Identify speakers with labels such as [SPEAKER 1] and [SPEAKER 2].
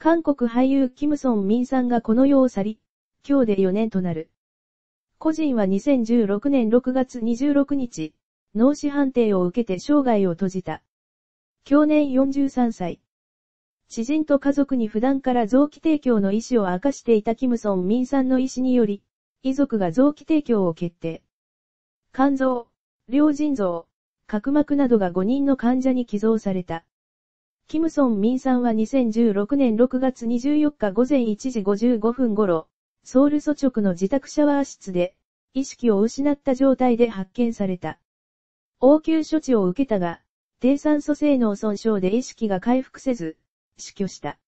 [SPEAKER 1] 韓国俳優キムソンミンさんがこの世を去り、今日で4年となる。個人は2016年6月26日、脳死判定を受けて生涯を閉じた。去年43歳。知人と家族に普段から臓器提供の意思を明かしていたキムソンミンさんの意思により、遺族が臓器提供を決定。肝臓、両腎臓、角膜などが5人の患者に寄贈された。キムソン・ミンさんは2016年6月24日午前1時55分頃、ソウル祖直の自宅シャワー室で、意識を失った状態で発見された。応急処置を受けたが、低酸素性能損傷で意識が回復せず、死去
[SPEAKER 2] した。